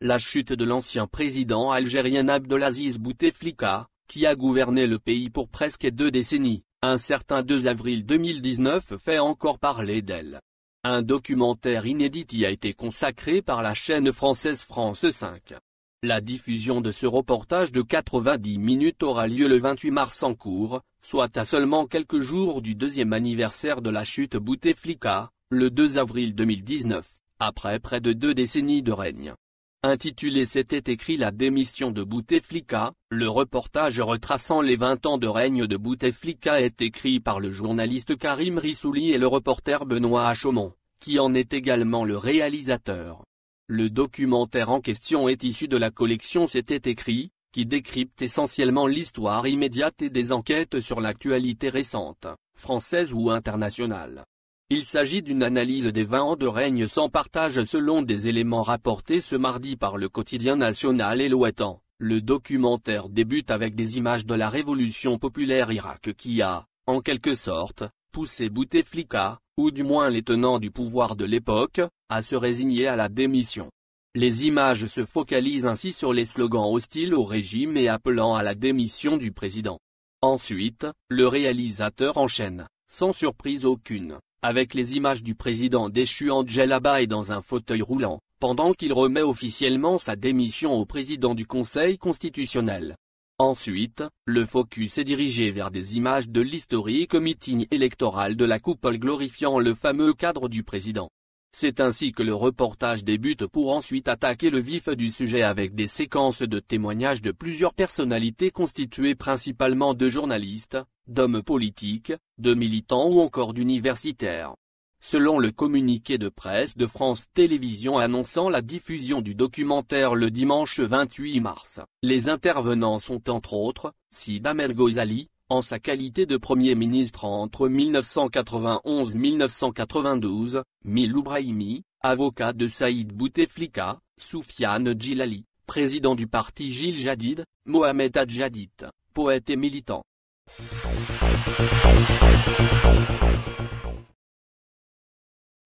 La chute de l'ancien président algérien Abdelaziz Bouteflika, qui a gouverné le pays pour presque deux décennies, un certain 2 avril 2019 fait encore parler d'elle. Un documentaire inédit y a été consacré par la chaîne française France 5. La diffusion de ce reportage de 90 minutes aura lieu le 28 mars en cours, soit à seulement quelques jours du deuxième anniversaire de la chute Bouteflika, le 2 avril 2019, après près de deux décennies de règne intitulé C'était écrit la démission de Bouteflika, le reportage retraçant les 20 ans de règne de Bouteflika est écrit par le journaliste Karim Rissouli et le reporter Benoît Achaumont, qui en est également le réalisateur. Le documentaire en question est issu de la collection C'était écrit, qui décrypte essentiellement l'histoire immédiate et des enquêtes sur l'actualité récente, française ou internationale. Il s'agit d'une analyse des 20 ans de règne sans partage selon des éléments rapportés ce mardi par le quotidien national Elouetan. Le documentaire débute avec des images de la révolution populaire Irak qui a, en quelque sorte, poussé Bouteflika, ou du moins les tenants du pouvoir de l'époque, à se résigner à la démission. Les images se focalisent ainsi sur les slogans hostiles au régime et appelant à la démission du président. Ensuite, le réalisateur enchaîne, sans surprise aucune, avec les images du président déchu Angela et dans un fauteuil roulant, pendant qu'il remet officiellement sa démission au président du Conseil constitutionnel. Ensuite, le focus est dirigé vers des images de l'historique meeting électoral de la coupole glorifiant le fameux cadre du président. C'est ainsi que le reportage débute pour ensuite attaquer le vif du sujet avec des séquences de témoignages de plusieurs personnalités constituées principalement de journalistes, d'hommes politiques, de militants ou encore d'universitaires. Selon le communiqué de presse de France Télévisions annonçant la diffusion du documentaire le dimanche 28 mars, les intervenants sont entre autres, Sid Ahmed en sa qualité de Premier ministre entre 1991-1992, Milou Brahimi, avocat de Saïd Bouteflika, Soufiane Djilali, président du parti Gilles Jadid, Mohamed Adjadid, poète et militant.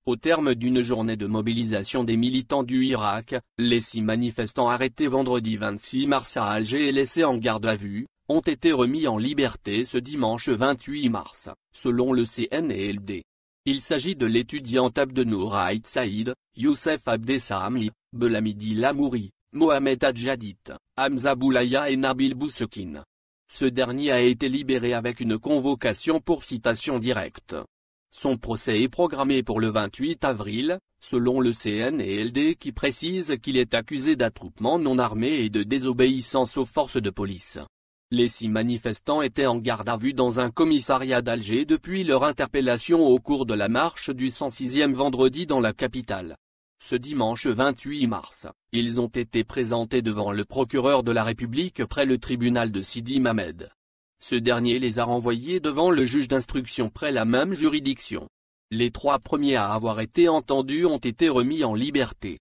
Au terme d'une journée de mobilisation des militants du Irak, les six manifestants arrêtés vendredi 26 mars à Alger et laissés en garde à vue, ont été remis en liberté ce dimanche 28 mars, selon le CNLD. Il s'agit de l'étudiant Abdenour Aït Saïd, Youssef Abdessamli, Belamidi Lamouri, Mohamed Adjadit, Hamza Boulaya et Nabil Boussoukine. Ce dernier a été libéré avec une convocation pour citation directe. Son procès est programmé pour le 28 avril, selon le CNLD qui précise qu'il est accusé d'attroupement non armé et de désobéissance aux forces de police. Les six manifestants étaient en garde à vue dans un commissariat d'Alger depuis leur interpellation au cours de la marche du 106e vendredi dans la capitale. Ce dimanche 28 mars, ils ont été présentés devant le procureur de la République près le tribunal de Sidi Mamed. Ce dernier les a renvoyés devant le juge d'instruction près la même juridiction. Les trois premiers à avoir été entendus ont été remis en liberté.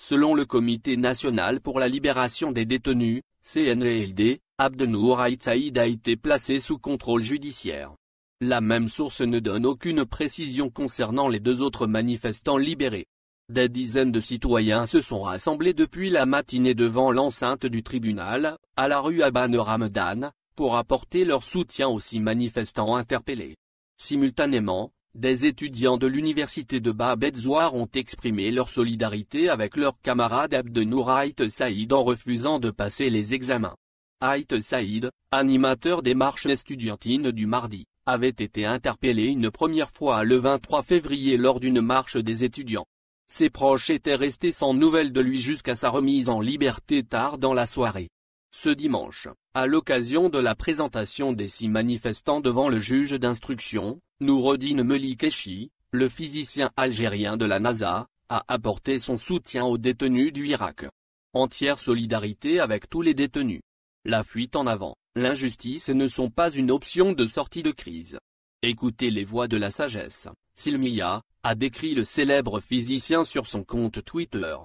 Selon le Comité national pour la libération des détenus, CNLD, Abdenour Aït a été placé sous contrôle judiciaire. La même source ne donne aucune précision concernant les deux autres manifestants libérés. Des dizaines de citoyens se sont rassemblés depuis la matinée devant l'enceinte du tribunal, à la rue Abane ramadan pour apporter leur soutien aux six manifestants interpellés. Simultanément, des étudiants de l'université de Bab ont exprimé leur solidarité avec camarade camarades Aït Saïd en refusant de passer les examens. Haït Saïd, animateur des marches estudiantines du mardi, avait été interpellé une première fois le 23 février lors d'une marche des étudiants. Ses proches étaient restés sans nouvelles de lui jusqu'à sa remise en liberté tard dans la soirée. Ce dimanche, à l'occasion de la présentation des six manifestants devant le juge d'instruction, Noureddine Melikéchi, le physicien algérien de la NASA, a apporté son soutien aux détenus du Irak. Entière solidarité avec tous les détenus. La fuite en avant, l'injustice ne sont pas une option de sortie de crise. Écoutez les voix de la sagesse. Sylmia, a décrit le célèbre physicien sur son compte Twitter.